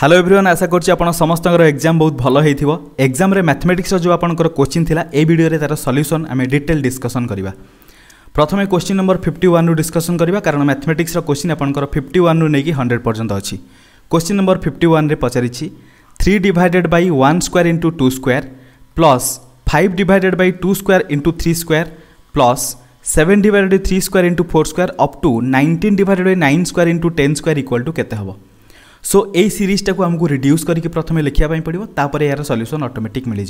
hello everyone আশা করছি আপনার সমস্ত এক্সাম বহুত ভালো হয়েছিল এক্সামে ম্যাথমেটিক্সর যে আপনার কোচিং লা এই ভিডিওরে তার সল্যুসন আমি ডিটেল ডিসকসন করা প্রথমে question number fifty one discussion করা কারণ ম্যাথমেটিক্সর কোশ্চিন আপনার ফিফটি ওয়ান নেই হন্ড্রেড পর্যন্ত অছি কোশ্চিন নম্বর ফিফটি ওয়ানে পচারিছি three divided by one square into two square plus five divided by two square into three square plus seven divided by three square into four square up to nineteen divided by nine square into ten square equal to কেতে হব सो यही सीरीजटा को आमको reduce करके प्रथम लिखापी पड़ो तापर यार सल्यूसन अटोमेटिक मिल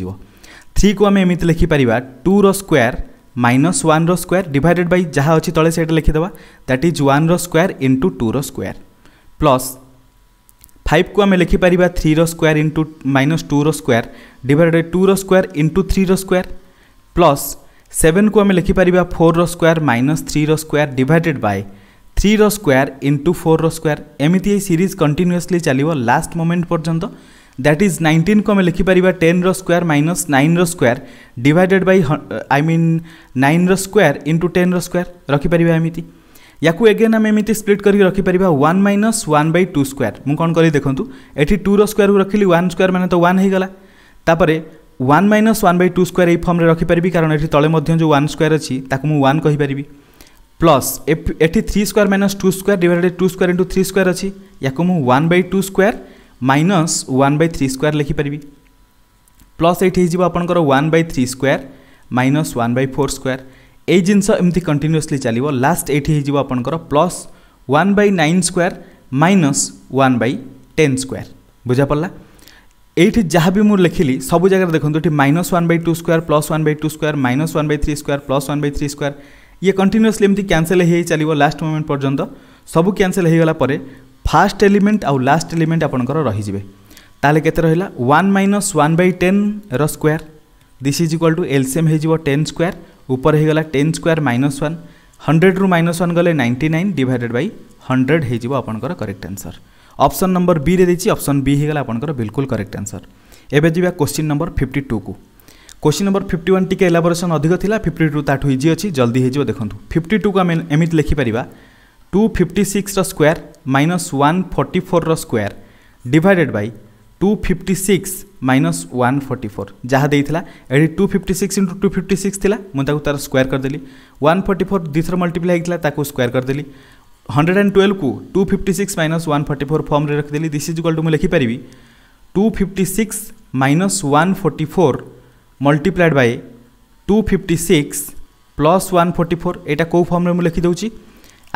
थ्री को आम एम लिखिपर two square minus one square divided by जहाँ अच्छी तले से लिखिदेवा that is one square into two square plus five को आम लिखिपर three square into minus two square divided two square into three square plus seven को आम लिखिपर four square minus three square divided by থ্রির স্কোয়ার ইন্টু ফোর্র square এমিতি এই সিরিজ কন্টিনিউসলি চালিব লাস্ট মোমেন্ট পর্যন্ত দ্যাট ইজ নাইন্টিনকু আমি লিখিপারা টেন্র স্কোয়ার মাইনস নাইন্র square divided by I mean নাইন্র স্কোয়ার ইন্টু টেন্র স্কোয়ার রখিপারা এমিতি ইয়াকু এগেন আমি এমিতি স্প্লিট করি রখিপারা one minus one by two square মু কণ করি দেখুন এটি টুর স্কোয়ার রখিলি ওয়ান স্কোয়ার মানে তো ওয়ান হয়ে গলা তাপরে one minus one by two square এই ফর্মে রখিপারি কারণ এটি তলে মধ্যে যে ওয়ান স্কোয়ার অছি তাকে মু ওয়ান কহিপারি प्लस एटी three square minus two square divided two square into three square अच्छी या one by two square minus one by three square लिखिपर प्लस ये आपंकर one by three square minus one by four square यही जिनस एमती continuously चलो last ये आपंकर plus one by nine square minus one by ten square बुझा पड़ा ये जहाँ भी मुझे लिखिली सब जगह देखो ये minus one by two square plus one by two square minus one by three square plus one by three square ये कंटिन्यूसली एमती क्यानसेल हो चलो लास्ट मोमेंट पर्यंत सब क्यानसेल होगापर फास्ट एलिमेंट आउ लास्ट एलिमेंट रही रहीजे ताल के one minus one by ten रोयर this is equal to LCM हो टेन स्क्वयर उपर होगा ten square minus one hundred रु माइनस वन गले ninety nine divided by hundred होपर correct answer option number B रे ऑप्शन बी होगा आपंकर बिल्कुल करेक्ट आंसर एवं जी क्वेश्चन नंबर फिफ्टी टू को क्वेश्चन नंबर फिफ्टी वन टी एलाबोरेसन अधिक था फिफ्टी टू ताठू इजी अच्छी जल्दी हो देखूँ फिफ्टी टू को आम एमती लिखिपर टू फिफ्टी सिक्स रोयर माइनस वन फोर्टी फोर रोयर divided by two fifty six minus one forty four जहाँ ये two fifty six into two fifty six था मुझे तार स्क्वयर करदेली वन फोर्टी फोर दुईथर मल्टीप्लाई होता स्क्यर करदेली हंड्रेड एंड ट्वेल्व को two fifty six minus one forty four फर्म्रे रखिदेली दिस इज इक्वाल टू मुझे लिखिपारि two fifty six minus one forty four multiplied by two fifty six plus one forty four यहाँ कौ form मुझे लिखिदे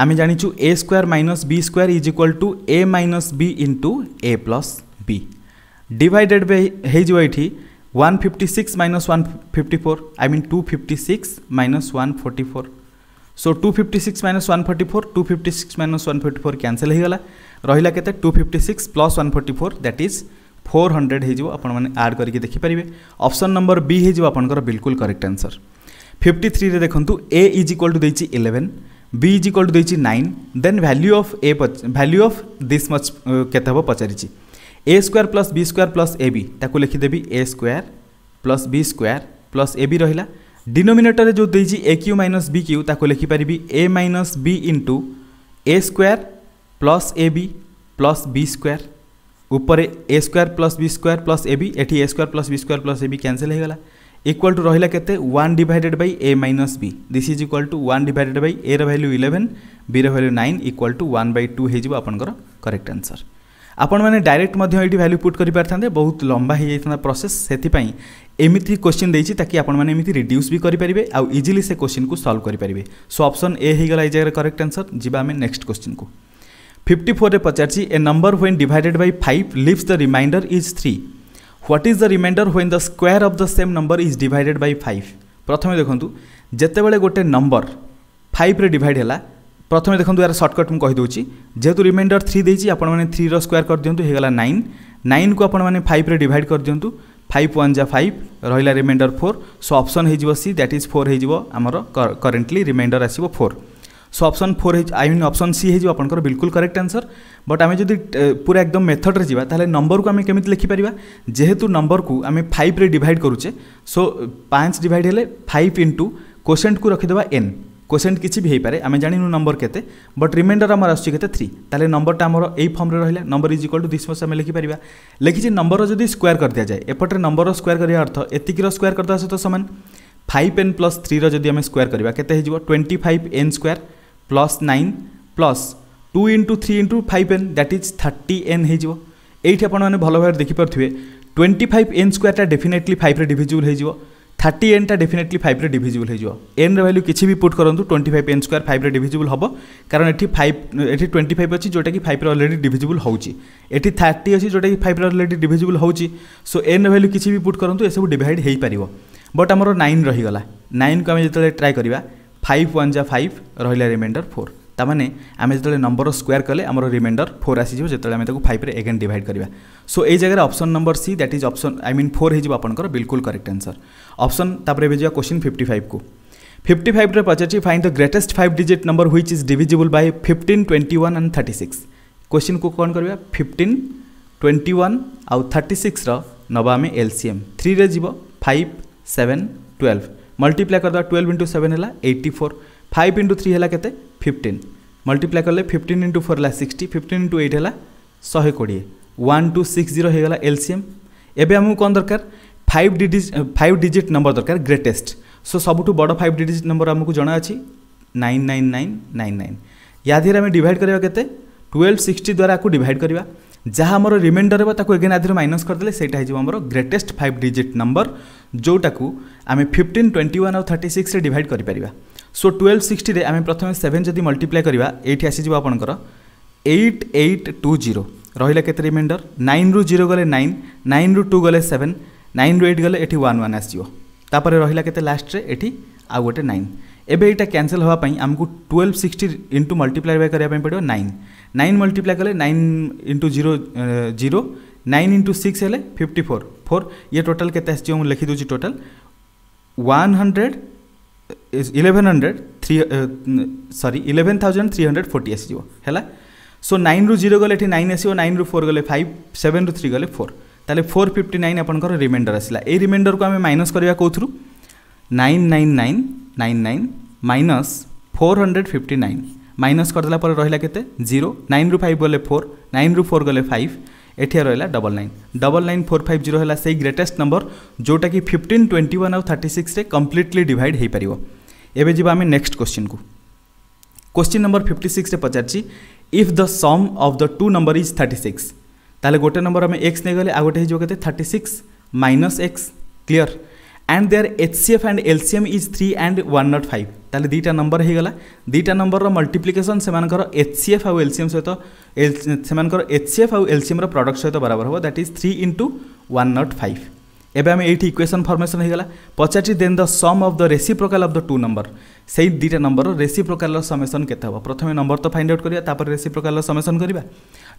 आम जाचु a square minus b square is equal to a minus b into a plus b divided हो one fifty six minus one fifty four I mean two fifty six minus one forty four so two fifty six minus one forty four two fifty six minus one forty four cancel होगा रहा के to fifty six plus one forty four that is four hundred हो add करके देखिपारे option number B हो बिल्कुल correct answer fifty three देखूँ a is equal to देखिए eleven b is equal to देखिए nine then value of a value of this much के पचारि a square plus b square plus a b ताको लिखिदेवी a square plus b square plus a b रहा denominator जो देती cube minus b cube ताको लिखिपारि a minus b into a square plus a b plus b square উপরে a square plus b square plus a b এটি a square plus b square plus a b cancel হয়ে গেল equal to রহিলা কেতে one divided by a minus b this is equal to one divided by এর value eleven বির value nine equal to one by two হয়ে যাব আপনার correct answer আপন মানে ডাইরেক্ট মধ্যে এটি ভ্যালু পুট করে পারিথান্তে বহুত লম্বা হয়ে যাই প্রসেস সেপাই এমিতি কোশ্চিন দিয়েছি তাকে আপন মানে এমিতি রিডিউস বি করে পারিবে আউ ইজিলি সে কোশ্চিন কু সলভ করে পারিবে সো অপশন এ হয়ে গলা এই জায়গায় করেক্ট আনসর যা আমি নেক্সট কোশ্চিন কু 54 रे पचार a number when divided by 5 leaves the remainder is 3 what is the remainder when the square of the same number is divided by 5 प्रथमे देखंतु जेतेबेले गोटे नंबर 5 रे डिवाइड होला প্রথমে দেখুন এর সর্টকট মু কহিদি যেহেতু রিমাইন্ডর থ্রি দিয়েছি আপনার থ্রি রোয়ার করে দিও হয়ে নাইন নাইন কু আপনার ফাইভ্রে ডিভাইড করে দিও ফাইভ ওয়ান যা ফাইভ রহলা রিমাইন্ডর ফোর সো অপসন হয়ে সি দ্যাট ইজ ফোর হয়ে আমার করেন্টলি রিমাইন্ডর আসব four so option four I mean option C हो बिल्कुल करेक्ट आंसर बट आम जब पूरा एकदम मेथड्रे जावा नंबर को आम कमी लिखिपर जेहेतु नंबर को आम फाइव डिवाइड करुचे सो पाँच डिवाइड हेले फाइव इंटू क्वेश्चन को रखिदेवा एन क्वेश्चन किसी भी हो पाए आम जानू नंबर के बट रिमाइंडर आम आस थ्री तेल नंबरटा आम यही फर्म्रे रहा number is equal to this much आम लिखिपर लिखिजे नंबर जब स्क्वयर कर दि जाए एपटे नंबर स्क्वयर करने अर्थ एतिक स्क्वयर करदेवा सहित सामान फाइव एन प्लस थ्री जदि आम स्क्वयर करवा के twenty five n square plus nine plus two into three into five n that is thirty n हो ये भल भाव देखिपे ट्वेंटी फाइव एन स्क्वयरटा डेफिनेटली फाइव डिजिबल हो थर्टी एनटा डेफिनेटली फाइव डिजिबल हो एन रैल्यू किसी भी पुट करूँ twenty five n square five divisible हम कारण ये फाइव ये ट्वेंटी फाइव अच्छी जोटा कि फाइव अलरेडी डिजिबल होटी थर्टी अच्छी जोटा कि फाइव अलरेडी डिजिबल हो सो एन रैल्यू किसी भी पुट करूँ सब डिवाइड हो पार बट आमर नाइन रहीगला नाइन को आम जो ट्राए करवा फाइव वन जा फाइव रहा रिमाइंडर फोर ताने आम जो नंबर स्क्वयर कले आम रिमाइंडर फोर आसीज जो आम फाइव एगेन डिवाइड करवा सो ये जगह option number C that is option I mean four हो बिल्कुल करेक्ट आंसर अप्सन जा क्वेश्चन फिफ्टी फाइव को फिफ्टी फाइव पचार find the greatest five digit number which is divisible by fifteen twenty one and thirty six question को कौन करवा fifteen twenty one आउ thirty six रवा एलसीएम थ्री जीव five seven twelve multiply करदे twelve into seven है eighty four five into three है के फिफ्टन मल्टीप्लाए कले फिफ्टन इंटू फोर है सिक्सटी फिफ्टन इंटु एट है शहे कोड़े वन टू सिक्स जीरो होगा एलसीएम एवं आमको कौन दरकार फाइव डिज फाइव डिजिट नंबर दरकार ग्रेटेस्ट सो सब बड़ फाइव डिजिट नंबर आमको जनाअी nine nine nine nine nine या दिहर आम डिड करवा के ट्वेल्व सिक्सटी द्वारा आपको डिड करवा ଯାହା ଆମର ରିମାଇଣ୍ଡର ହେବ ତାକୁ ଏଗେନ୍ ଆଧିରୁ ମାଇନସ୍ କରିଦେଲେ ସେଇଟା ହେଇଯିବ ଆମର ଗ୍ରେଟେଷ୍ଟ ଫାଇଭ୍ ଡିଜିଟ୍ ନମ୍ବର ଯେଉଁଟାକୁ ଆମେ ଫିଫ୍ଟିନ୍ ଟ୍ୱେଣ୍ଟି ୱାନ୍ ଆଉ ଥାର୍ଟି ସିକ୍ସରେ ଡିଭାଇଡ଼ କରିପାରିବା ସୋ ଟୁଏଲ୍ଭ ସିକ୍ସଟିରେ ଆମେ ପ୍ରଥମେ ସେଭେନ୍ ଯଦି ମଲ୍ଟିପ୍ଲାଏ କରିବା ଏଇଠି ଆସିଯିବ ଆପଣଙ୍କର ଏଇଟ୍ ଏଇଟ୍ ଟୁ ଜିରୋ ରହିଲା କେତେ ରିମାଇଣ୍ଡର ନାଇନ୍ରୁ ଜିରୋ ଗଲେ ନାଇନ୍ ନାଇନ୍ରୁ ଟୁ ଗଲେ ସେଭେନ୍ ନାଇନ୍ରୁ ଏଇଟ୍ ଗଲେ ଏଠି ୱାନ୍ ୱାନ୍ ଆସିଯିବ ତାପରେ ରହିଲା କେତେ ଲାଷ୍ଟରେ ଏଠି ଆଉ ଗୋଟେ ନାଇନ୍ ଏବେ ଏଇଟା କ୍ୟାନସଲ୍ ହେବା ପାଇଁ ଆମକୁ ଟୁଏଲ୍ଭ ସିକ୍ସଟି ଇଣ୍ଟୁ ମଲ୍ଟିପ୍ଲାଏ କରିବା ପାଇଁ ପଡ଼ିବ ନାଇନ୍ নাইন মল্টিপ্লাই कले nine into zero zero nine into six है फिफ्टी फोर फोर ये टोटाल के लिखी दूसरी total one hundred eleven hundred three सरी eleven thousand three hundred forty आसो है सो नाइन रु जीरो गले नाइन आसो नाइन रु फोर गले फाइव सेवेन रु थ्री गले फोर তাহলে ফোর ফিফটি নাইন আপনার রিমাইন্ডর আসলা এই রিমাইন্ডরক আমি মাইনস করা কোথর nine nine nine nine nine minus four hundred fifty nine minus করেদেলা পরে রহিলা কেতে জিরো নাইন রু ফাইভ গলে ফোর নাইন রু ফোর গলে ফাইভ এটি রহিলা double nine double nine four five zero হল সেই গ্রেটেস্ট নম্বর যেটা কি ফিফটিন টোয়েন্টি ওয়ান আউ থার্টি সিক্সরে কমপ্লিটলি ডিভাইড হয়ে পার এবে যা আমি নেক্সট কোশ্চিন কু কোশ্চিন নম্বর ফিফটি সিক্সরে পচারছি if the sum of the two number is thirty six তাহলে গোটে নম্বর আমি এক্স নিয়ে গেলে আউ গোটে হয়ে যাব কেতে thirty six minus x clear and their H C F and L C M is three and one nought five তাহলে দুইটা নম্বর হয়ে গলা দুইটা নম্বরর মল্টিপ্লিকেসন সে এচ সি এফ আউ এলসিএম সহ সে এচ সি এফ আউ এলসিএমর প্রডক্ট সহ বরাবর হব that is three into one nought five এবে আমি এইটি ইকুয়েসন ফর্মেসন হয়ে গলা পচারটি then the sum of the reciprocal of the two number সেই দুইটা নম্বর রেসিপ্রোকালর সমেসন কেতে হব প্রথমে নম্বর তো ফাইন্ড আউট করা তাপরে রেসিপ্রোকালর সমেসন করা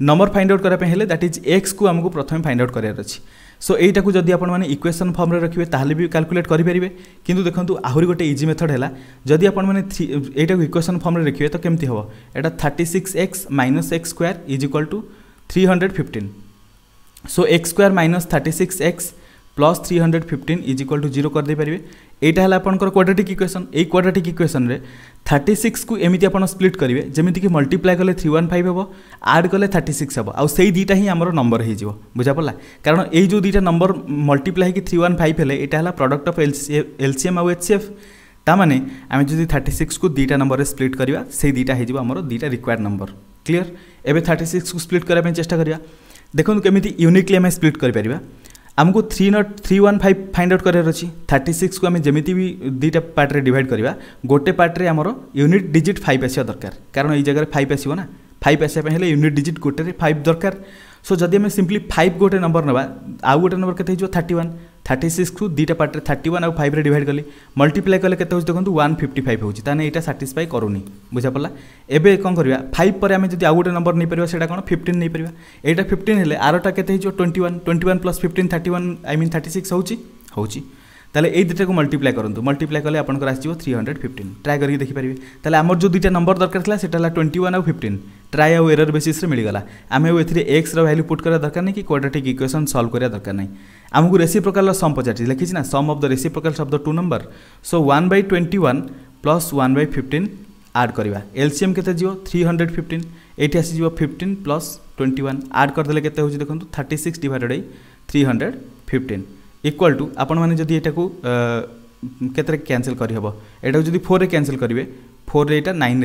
নম্বর ফাইন্ড আউট করা হলে দ্যাট ইজ এক্স কু আমি প্রথমে ফাইন্ড আউট করার অছে সো এইটাকে যদি আপনার ইকুয়েসন ফর্মে রাখবে তাহলে বি ক্যালকুলেট করে পেবে কিন্তু দেখুন আহরি গোটে ইজি মেথড হল যদি আপনার এইটাকে ইকুয়েসন ফর্মে রাখবে তো কমিটি হব এটা thirty six x minus x square is equal to three hundred fifteen so x square minus thirty six x plus three hundred fifteen is equal to zero करदे पारे यहाँ है आपंकर क्वाड्राटिक इक्वेसन यही क्वाड्राटिक इक्वेसन थर्टी सिक्स को एमती आप split करेंगे जमीक मल्टीप्लाए कले थ्री वन फाइव हे आड कले थर्टी सिक्स हे आई दुईटा ही आम नंबर हो बुझा पड़ा कारण यही जो दुटा नंबर मल्टीप्लाए कि थ्री वन फाइव है यहाँ है प्रडक्ट अफ एलसीएम आउ एच सी एफ आम আমি যদি सिक्स সিক্স কু नंबर নম্বরের स्प्लीट করা সেই দুইটা হয়ে যাব আমার দুইটা রিকোয়ার্ড নম্বর ক্লিয়ার এবে থার্টি সিক্স কু স্প্লিট করা চেষ্টা করা দেখুন কেমি ইউনিকলি আমি आमको three nought three one five find out करार अच्छी थर्टी सिक्स को आम जमी भी दुटा पार्ट्रे डिड करवा गोटे पार्ट्रे आम यूनिट डिजिट फाइव आसवा दरकार कारण ये जगह फाइव आसो ना फाइव आसवाई हेल्ले यूनिट डिजिट गोटे फाइव दरकार सो जदि सिंपली फाइव गोटे नंबर ना आउ गोटे नंबर के थर्टी वन থার্টি সিক্সু দুইটা পার্টে থার্টি ওয়ান আর ফাইভ্রে ডিভাইড কলি মল্টিপ্লাই কলে কেতে হচ্ছে দেখুন ওয়ান ফিফটি ফাইভ হচ্ছে তাহলে এইটা সাটিসফাই করুনি বুঝা পড়া এবে কম করা ফাইভ পরে আমি যদি আউ গোটে নম্বর নেইপার সেটা কোণ ফিফটিন নেইপার এইটা ফিফটিন হলে আরটা কেতে হয়েছে twenty one twenty one plus fifteen thirty one I mean thirty six হচ্ছে হচ্ছে তাহলে এই দুইটাকে মল্টিপ্লাই করতু মল্টিপ্লাই কলে আপনার আসবে থ্রি হন্ড্রেড ফিফটিন ট্রাই করি দেখিপারে তাহলে আমার যে দুইটা নম্বর দরকার লা সেটা হল টোয়েন্টি ওয়ান আউ ফিফটিন ট্রাই আউ এরর বেসিসে মিলিগলা আমি এথিরে এক্সর ভ্যালু পুট করা দরকার নাই কি কোয়াড্রাটিক ইকুয়েসন সলভ করা দরকার নাই आमको प्रकार सम पचार लिखी ना sum of the reciprocal of the two number so one by twenty one plus one by fifteen add करवा एलसीएम के थ्री हंड्रेड फिफ्टन ये आसीज fifteen plus twenty one add करदे के देखो thirty six divided by three hundred fifteen equal to आपण मैंने जब यहाँ केतरे कैनसल करहब यहाँ जब फोर कैनसल करेंगे फोर यहाँ nine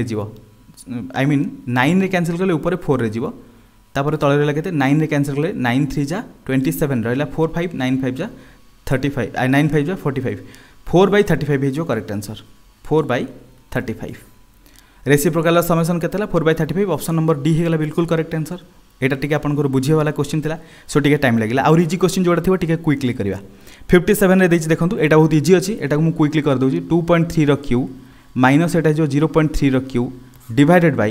I mean nine cancel कले फोर ତାପରେ रहा ରହିଲା नाइन रे कैनसल कले नाइन थ्री जा ट्वेंटी सेवेन रहा फोर फाइव नाइन फाइव जा थर्टी फाइव नाइन फाइव जा forty five four by thirty five हो correct answer four by thirty five प्रकार समेसन के four by thirty five option number D होगा बिल्कुल correct answer यहाँ T आपको बुझेवाला question था सो टे टाइम लगे आउ इजी क्वेश्चन जोड़ा थी टी क्विकली करा फिफ्टी सेवेन देखिए देखो यहाँ बहुत इजी अच्छी एटा मुझे क्विकली करदे टू पॉइंट थ्री र्यू माइनस यहाँ जो जीरो पॉइंट थ्री र्यू divided by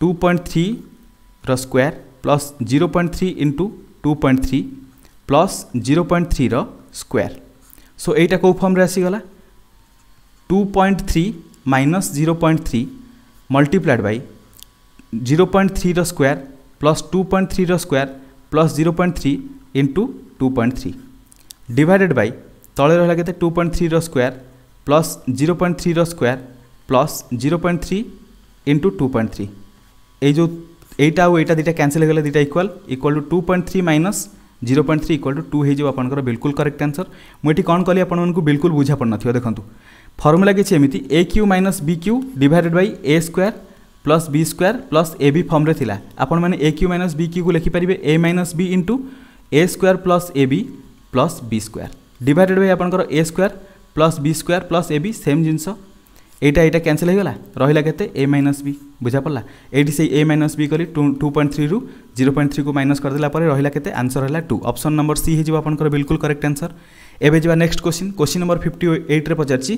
two point three square plus zero point three into two point three plus zero point three square so यहीटा कौ फर्म्रे आसगला two point three minus zero point three multiplied by zero point three square plus two point three square plus zero point three into two point three divided by तले रहा के to point three square plus zero point three square plus zero point three into two point three ये जो এইটা और এইটা দুইটা cancel হয়ে গেলে দুইটা equal equal to two point three minus zero point three equal to two हो आपर बिल्कुल करेक्ट आंसर मुझे कौन कली आपको बिल्कुल बुझा पड़ न देखो फर्मुला किसी एमती a cube minus b cube divided by a square plus b square plus a b फर्म्रे थी आपण मैंने a cube minus b cube को लिखिपारे a minus b into a square plus a b plus b square divided by आपर square plus b square plus a b same जिनस এইটা এইটা ক্যানসেল হয়ে গলা রহিলা কেতে এ মাইনস বি বুঝা পড়লা এইটি সেই এ মাইনস বি কলি টু টু পয়েন্ট থ্রি রু zero point three cube minus করেদেলা পরে রহিলা কেতে আনসর হল টু অপশন নম্বর সি হয়ে আপনার বিলকুল করেক্ট আনসর এবে যা next question question number fifty এইট্রে পচারছি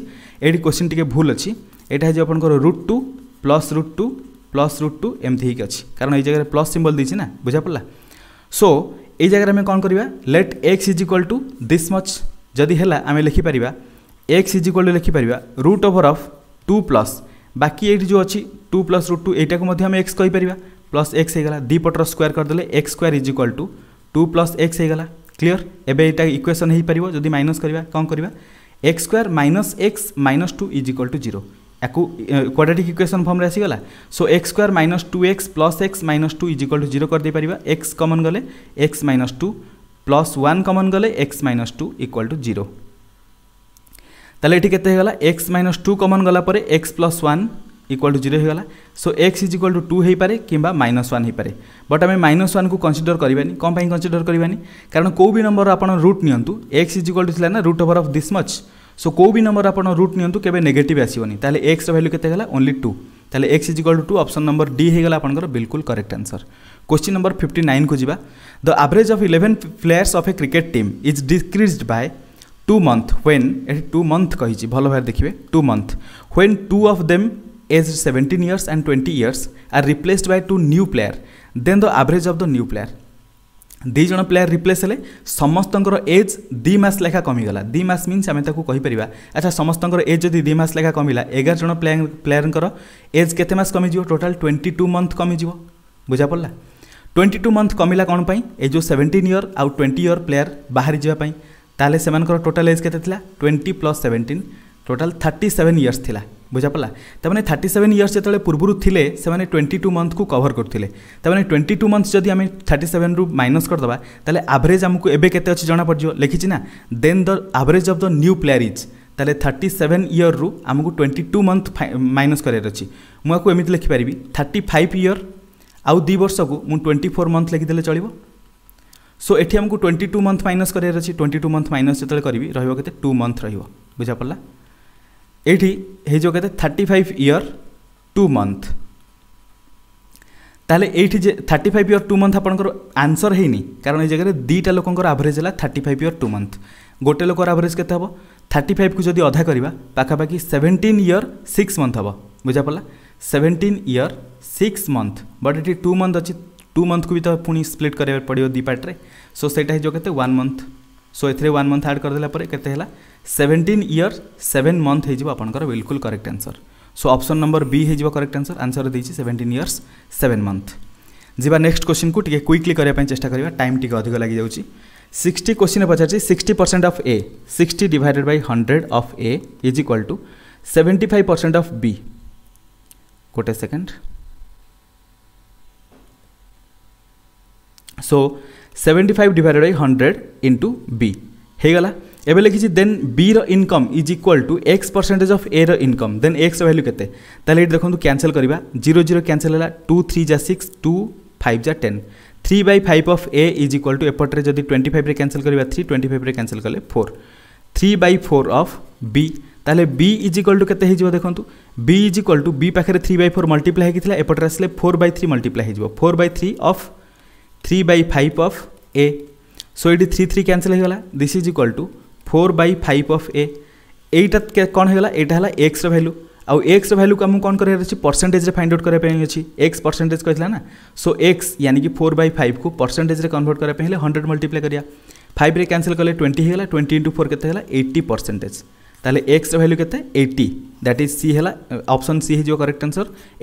এইটি কোশ্চিন টিকি ভুল অছি এটা হয়ে আপনার root two plus root two plus root two এমতি হইকি অছি কারণ এই জায়গায় প্লস সিম্বল দিয়েছি না বুঝা পড়লা সো এই জায়গায় আমি কম করা let x is equal to this much যদি হল আমি লিখিপার এক্স ইজ ইকুয়াল টু লিখিপার root over of two plus बाकी ये जो अच्छी टू प्लस रुट टू यू एक्स कहीपर प्लस एक्स होगा दीपटर स्क्वयर करदे x square is equal to two plus x होगा क्लीयर एवं यहाँ इक्वेसन हो पार जदि माइनस करवा कौन करवा x square minus x minus two is equal to zero या इक्वेसन फर्म आसीगला so x square minus two x plus x minus two is equal to zero करदे पार एक्स कमन गले x minus two plus one common गले x minus two equal to zero তাহলে এটি কেতে হয়ে গলা এক্স মাইনস টু কমন গলাপরে x plus one equal to zero হয়ে গলা so x is equal to two হয়ে পড়ে কিংবা মাইনস ওয়ান হয়ে পড়ে বট আমি মাইনস ওয়ান কু কনসিডর করবানি কম পাই কনসিডর করবানি কারণ কেউ বি নম্বর আপনার রুট নিয়ন্তু এক্স ইজ ইকুয়াল টু লা না root over of this much so কেউ বি নম্বর আপনার রুট নিয়ন্তু কেবে নেগেটিভ আসবনি তাহলে এক্সর ভ্যালু কেতে গলা ওনলি টু তাহলে x is equal to two option number D হয়ে গলা আপনার বিলকুল correct answer question number fifty nine को जी the average of eleven players of a cricket team is decrease by two month when এটি two month কহিছি ভালো ভাবে দেখবে two month when two of them age seventeen years and twenty years are replaced by two new player then the average of the new player ଦୁଇ ଜଣ player replace ହେଲେ ସମସ୍ତଙ୍କର age ଦୁଇ ମାସ ଲେଖା କମିଗଲା ଦୁଇ ମାସ ମିନ୍ସ ଆମେ ତାକୁ କହିପାରିବା ଆଚ୍ଛା ସମସ୍ତଙ୍କର ଏଜ୍ ଯଦି ଦୁଇ ମାସ ଲେଖା କମିଲା ଏଗାର ଜଣ ପ୍ଲେୟାରଙ୍କର ଏଜ୍ କେତେ ମାସ କମିଯିବ ଟୋଟାଲ୍ ଟ୍ୱେଣ୍ଟି ଟୁ ମନ୍ଥ କମିଯିବ ବୁଝା ପଡ଼ିଲା ଟ୍ୱେଣ୍ଟି ଟୁ ମନ୍ଥ କମିଲା କ'ଣ ପାଇଁ ଏ ଯେଉଁ ସେଭେଣ୍ଟିନ୍ ଇୟର୍ ଆଉ ଟ୍ୱେଣ୍ଟି ଇୟର୍ ପ୍ଲେୟାର ବାହାରି ଯିବା ପାଇଁ ତାହେଲେ ସେମାନଙ୍କର ଟୋଟାଲ୍ ଏଜ୍ କେତେ ଥିଲା twenty plus seventeen total thirty seven years ଥିଲା ବୁଝାପଡ଼ା ତାମାନେ ଥାର୍ଟି ସେଭେନ୍ ଇୟର୍ସ ଯେତେବେଳେ ପୂର୍ବରୁ ଥିଲେ ସେମାନେ ଟ୍ୱେଣ୍ଟି ଟୁ ମନ୍ଥକୁ କଭର୍ କରୁଥିଲେ ତାମାନେ ଟ୍ୱେଣ୍ଟି ଟୁ ମନ୍ଥ ଯଦି ଆମେ ଥାର୍ଟି ସେଭେନ୍ରୁ ମାଇନସ୍ କରିଦେବା ତାହେଲେ ଆଭରେଜ୍ ଆମକୁ ଏବେ କେତେ ଅଛି ଜଣାପଡ଼ିଯିବ ଲେଖିଛି ନା then the average of the new player is ତାହେଲେ ଥାର୍ଟି ସେଭେନ୍ ଇୟର୍ରୁ ଆମକୁ ଟ୍ୱେଣ୍ଟି ଟୁ ମନ୍ଥ ମାଇନସ୍ କରିବାର ଅଛି ମୁଁ ଆକୁ ଏମିତି ଲେଖିପାରିବି ଥାର୍ଟି ଫାଇଭ୍ ଇୟର୍ ଆଉ ଦୁଇ ବର୍ଷକୁ ମୁଁ ଟ୍ୱେଣ୍ଟି ଫୋର୍ ମନ୍ଥ ଲେଖିଦେଲେ ଚଳିବ সো এটি আমি টোয়েন্টি টু মন্থ মাইনস করার অছি টোয়েন্টি টু মন্থ মাইনস যেত করবি রহব কেতে টু মন্থ রহব বুঝা পড়া এইটি হয়ে যাব কেতে thirty five year two month তাহলে এইটি যে thirty five year two month আপনার আনসর হয়নি কারণ এই জায়গায় দুইটা লোকর আভরেজ হল thirty five year two month গোটে লোকর আভরেজ কেতে হব থার্টি ফাইভকে যদি অধা করা পাখাপাখি সেভেন্টিন ইয়র সিক্স মন্থ হব বুঝা পড়া seventeen year six month but এটি টু মন্থ অছি टू मंथ को भी तो पुणी स्प्लिट कर पड़ो दी पार्ट्रे सो से जो के one month so a one month add करदेला के सेवेन्टीन इयर सेवेन मंथ हो बिलकुल बिल्कुल correct answer so option number B हो करेक्ट आंसर आंसर देती सेवेन्टीन इयर्स सेवेन मंथ जी नेक्स्ट क्वेश्चन को टी क्विकली करने चेस्टा करवा टाइम टी अधिक जा सिक्सटी क्वेश्चन पचार sixty percent of a sixty divided by hundred of a is equal to seventy five percent of b गोटे second so seventy five divided by hundred into b होगा एवं लिखी then b income is equal to x percentage of a income then x value के देखो cancel करवा zero zero cancel है two three जा six two five जा ten three by five of a is equal to एपटे जब twenty five cancel करवा three twenty five cancel कले four three by four of b ताले b is equal to के देखो b is equal to b पाखे three by four multiply होता है एपटे आसे four by three multiplied four by three of three by five of a so ये three three cancel हो this is equal to four by five of a यहीटा कौन होगा यहाँ है एक्स रैल्यू आउ एक्स रैल्यू को आम कौन कर परसेंटेज फाइंड आउट करने अच्छी एक्स परसेंटेज कहला ना सो एक्स यानी कि फोर बै फाइव को परसेंटेज कनभर्ट करें हंड्रेड मल्टीप्लाई करा फाइव कैनसल कले ट्वेंटी होगा ट्वेंटी इंटू फोर के एट्टी परसेंटेज तेल एक्स रैल्यू के एट्टी दैट इज सी है ऑप्शन सी हो करेक्ट आंसर